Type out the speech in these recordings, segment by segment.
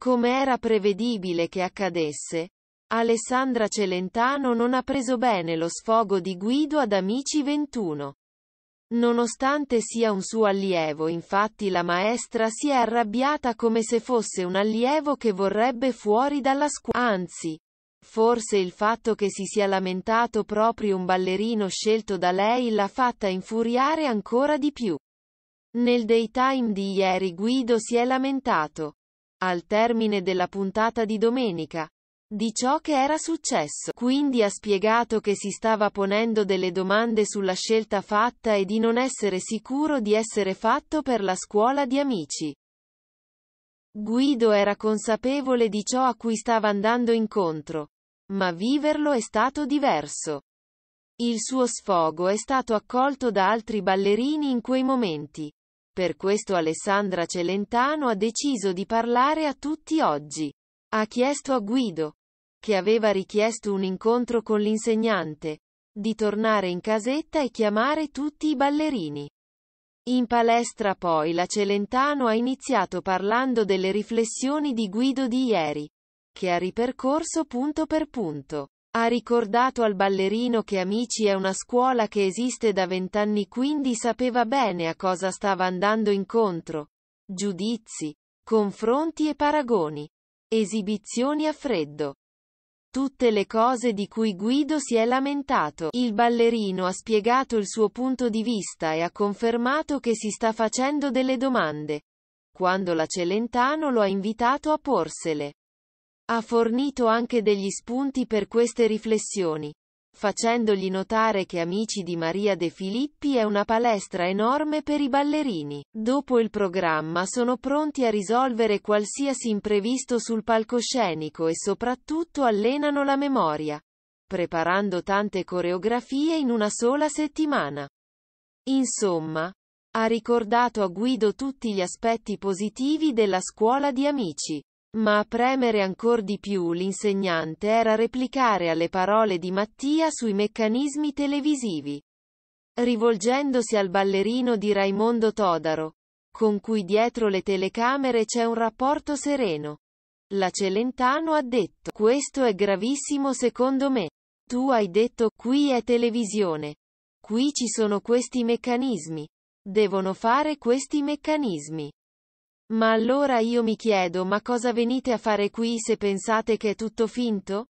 Come era prevedibile che accadesse, Alessandra Celentano non ha preso bene lo sfogo di Guido ad Amici 21. Nonostante sia un suo allievo infatti la maestra si è arrabbiata come se fosse un allievo che vorrebbe fuori dalla scuola. Anzi, forse il fatto che si sia lamentato proprio un ballerino scelto da lei l'ha fatta infuriare ancora di più. Nel daytime di ieri Guido si è lamentato al termine della puntata di domenica, di ciò che era successo. Quindi ha spiegato che si stava ponendo delle domande sulla scelta fatta e di non essere sicuro di essere fatto per la scuola di amici. Guido era consapevole di ciò a cui stava andando incontro, ma viverlo è stato diverso. Il suo sfogo è stato accolto da altri ballerini in quei momenti. Per questo Alessandra Celentano ha deciso di parlare a tutti oggi. Ha chiesto a Guido, che aveva richiesto un incontro con l'insegnante, di tornare in casetta e chiamare tutti i ballerini. In palestra poi la Celentano ha iniziato parlando delle riflessioni di Guido di ieri, che ha ripercorso punto per punto. Ha ricordato al ballerino che Amici è una scuola che esiste da vent'anni quindi sapeva bene a cosa stava andando incontro. Giudizi, confronti e paragoni. Esibizioni a freddo. Tutte le cose di cui Guido si è lamentato. Il ballerino ha spiegato il suo punto di vista e ha confermato che si sta facendo delle domande. Quando la Celentano lo ha invitato a porsele. Ha fornito anche degli spunti per queste riflessioni, facendogli notare che Amici di Maria De Filippi è una palestra enorme per i ballerini. Dopo il programma sono pronti a risolvere qualsiasi imprevisto sul palcoscenico e soprattutto allenano la memoria, preparando tante coreografie in una sola settimana. Insomma, ha ricordato a Guido tutti gli aspetti positivi della scuola di amici. Ma a premere ancor di più l'insegnante era replicare alle parole di Mattia sui meccanismi televisivi. Rivolgendosi al ballerino di Raimondo Todaro, con cui dietro le telecamere c'è un rapporto sereno. La Celentano ha detto, questo è gravissimo secondo me. Tu hai detto, qui è televisione. Qui ci sono questi meccanismi. Devono fare questi meccanismi. Ma allora io mi chiedo ma cosa venite a fare qui se pensate che è tutto finto?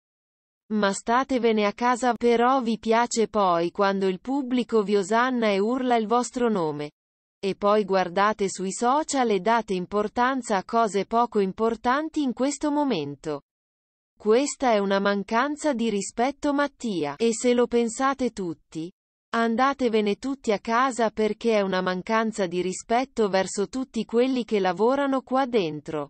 Ma statevene a casa però vi piace poi quando il pubblico vi osanna e urla il vostro nome. E poi guardate sui social e date importanza a cose poco importanti in questo momento. Questa è una mancanza di rispetto Mattia, e se lo pensate tutti, Andatevene tutti a casa perché è una mancanza di rispetto verso tutti quelli che lavorano qua dentro.